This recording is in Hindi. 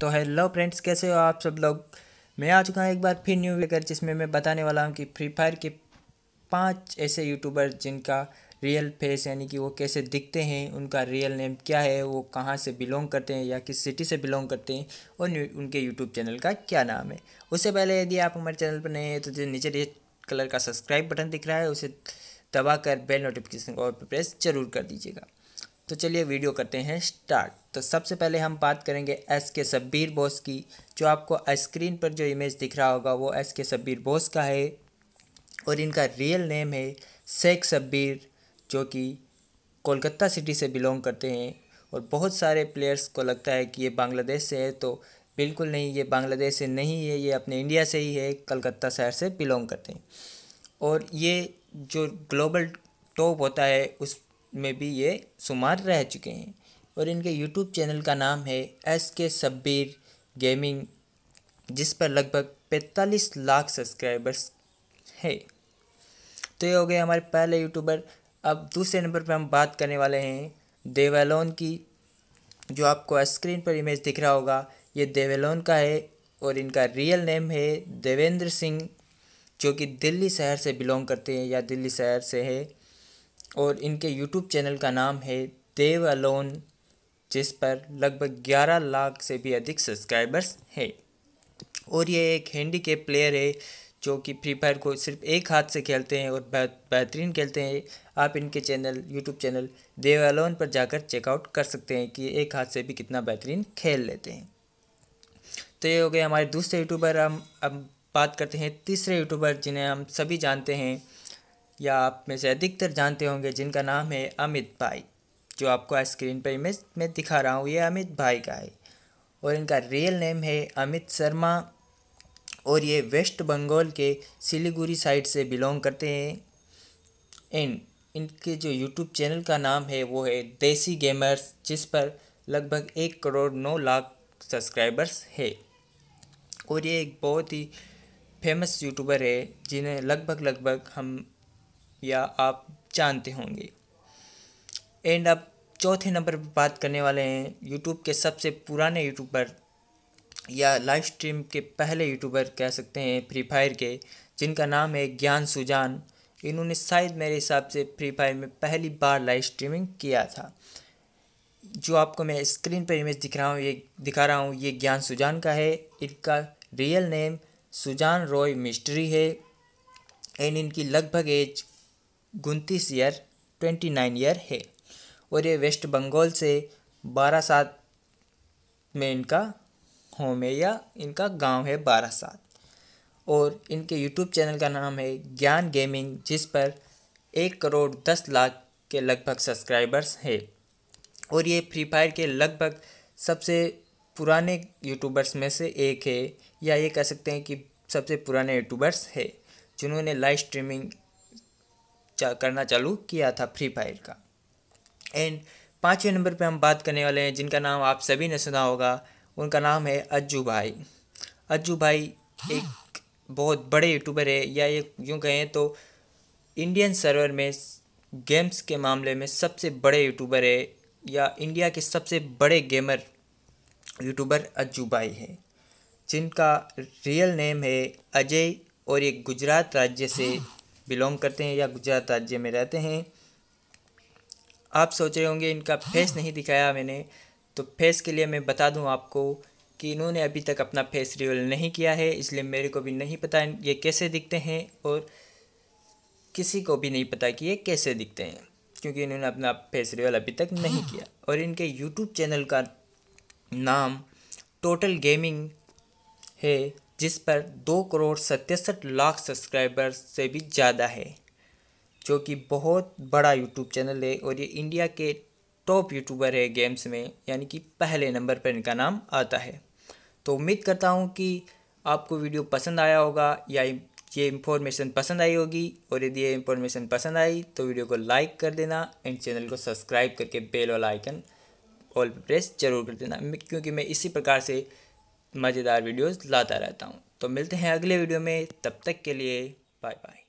तो हेलो फ्रेंड्स कैसे हो आप सब लोग मैं आ चुका हूँ एक बार फिर न्यू वेकर जिसमें मैं बताने वाला हूँ कि फ्री फायर के पांच ऐसे यूट्यूबर जिनका रियल फेस यानी कि वो कैसे दिखते हैं उनका रियल नेम क्या है वो कहाँ से बिलोंग करते हैं या किस सिटी से बिलोंग करते हैं और उनके यूट्यूब चैनल का क्या नाम है उससे पहले यदि आप हमारे चैनल पर नए हैं तो नीचे रेड कलर का सब्सक्राइब बटन दिख रहा है उसे दबाकर बेल नोटिफिकेशन को और प्रेस जरूर कर दीजिएगा तो चलिए वीडियो करते हैं स्टार्ट तो सबसे पहले हम बात करेंगे एस के शब्बीर बोस की जो आपको स्क्रीन पर जो इमेज दिख रहा होगा वो एस के शब्बीर बोस का है और इनका रियल नेम है शेख शब्बीर जो कि कोलकाता सिटी से बिलोंग करते हैं और बहुत सारे प्लेयर्स को लगता है कि ये बांग्लादेश से है तो बिल्कुल नहीं ये बांग्लादेश से नहीं है ये अपने इंडिया से ही है कलकत्ता शहर से बिलोंग करते हैं और ये जो ग्लोबल टॉप होता है उस में भी ये शुमार रह चुके हैं और इनके यूट्यूब चैनल का नाम है एस के शब्बीर गेमिंग जिस पर लगभग पैंतालीस लाख सब्सक्राइबर्स है तो ये हो गए हमारे पहले यूट्यूबर अब दूसरे नंबर पर हम बात करने वाले हैं देवेलोन की जो आपको स्क्रीन पर इमेज दिख रहा होगा ये देवेलोन का है और इनका रियल नेम है देवेंद्र सिंह जो कि दिल्ली शहर से बिलोंग करते हैं या दिल्ली शहर से है और इनके यूट्यूब चैनल का नाम है देव अलोन जिस पर लगभग 11 लाख से भी अधिक सब्सक्राइबर्स हैं और ये एक हैंडी के प्लेयर है जो कि फ्री फायर को सिर्फ एक हाथ से खेलते हैं और बेहतरीन खेलते हैं आप इनके channel YouTube channel Dev alone पर जाकर चेकआउट कर सकते हैं कि एक हाथ से भी कितना बेहतरीन खेल लेते हैं तो ये हो गए हमारे दूसरे यूट्यूबर हम अब बात करते हैं तीसरे यूट्यूबर जिन्हें हम सभी जानते हैं या आप में से अधिकतर जानते होंगे जिनका नाम है अमित भाई जो आपको स्क्रीन पर इमेज में दिखा रहा हूँ ये अमित भाई का है और इनका रियल नेम है अमित शर्मा और ये वेस्ट बंगाल के सिलीगुड़ी साइड से बिलोंग करते हैं एंड इनके जो यूट्यूब चैनल का नाम है वो है देसी गेमर्स जिस पर लगभग एक करोड़ नौ लाख सब्सक्राइबर्स है और ये एक बहुत ही फेमस यूट्यूबर है जिन्हें लगभग लगभग हम या आप जानते होंगे एंड अब चौथे नंबर पर बात करने वाले हैं यूट्यूब के सबसे पुराने यूट्यूबर या लाइव स्ट्रीम के पहले यूट्यूबर कह सकते हैं फ्री फायर के जिनका नाम है ज्ञान सुजान इन्होंने शायद मेरे हिसाब से फ्री फायर में पहली बार लाइव स्ट्रीमिंग किया था जो आपको मैं स्क्रीन पर इमेज दिख रहा हूँ ये दिखा रहा हूँ ये ज्ञान सुजान का है इनका real name Sujan Roy mystery है एंड इनकी लगभग एज उनतीस ईयर ट्वेंटी नाइन ईयर है और ये वेस्ट बंगाल से बारह सात में इनका होम है या इनका गांव है बारह सात और इनके यूट्यूब चैनल का नाम है ज्ञान गेमिंग जिस पर एक करोड़ दस लाख के लगभग सब्सक्राइबर्स है और ये फ्री फायर के लगभग सबसे पुराने यूट्यूबर्स में से एक है या ये कह सकते हैं कि सबसे पुराने यूट्यूबर्स है जिन्होंने लाइव स्ट्रीमिंग चा, करना चालू किया था फ्री फायर का एंड पाँचवें नंबर पे हम बात करने वाले हैं जिनका नाम आप सभी ने सुना होगा उनका नाम है अज्जू भाई अज्जू भाई एक बहुत बड़े यूट्यूबर है या एक यूँ कहें तो इंडियन सर्वर में गेम्स के मामले में सबसे बड़े यूट्यूबर है या इंडिया के सबसे बड़े गेमर यूट्यूबर अज्जू भाई है जिनका रियल नेम है अजय और ये गुजरात राज्य से बिलोंग करते हैं या गुजरात राज्य में रहते हैं आप सोच रहे होंगे इनका फेस नहीं दिखाया मैंने तो फेस के लिए मैं बता दूं आपको कि इन्होंने अभी तक अपना फेस रिवल नहीं किया है इसलिए मेरे को भी नहीं पता ये कैसे दिखते हैं और किसी को भी नहीं पता कि ये कैसे दिखते हैं क्योंकि इन्होंने अपना फेस रिवल अभी तक नहीं किया और इनके यूट्यूब चैनल का नाम टोटल गेमिंग है जिस पर दो करोड़ सतसठ लाख सब्सक्राइबर से भी ज़्यादा है जो कि बहुत बड़ा यूट्यूब चैनल है और ये इंडिया के टॉप यूट्यूबर है गेम्स में यानी कि पहले नंबर पर इनका नाम आता है तो उम्मीद करता हूँ कि आपको वीडियो पसंद आया होगा या ये इन्फॉर्मेशन पसंद आई होगी और यदि ये इन्फॉर्मेशन पसंद आई तो वीडियो को लाइक कर देना एंड चैनल को सब्सक्राइब करके बेल वाला आइकन ऑल प्रेस जरूर कर देना क्योंकि मैं इसी प्रकार से मज़ेदार वीडियोस लाता रहता हूँ तो मिलते हैं अगले वीडियो में तब तक के लिए बाय बाय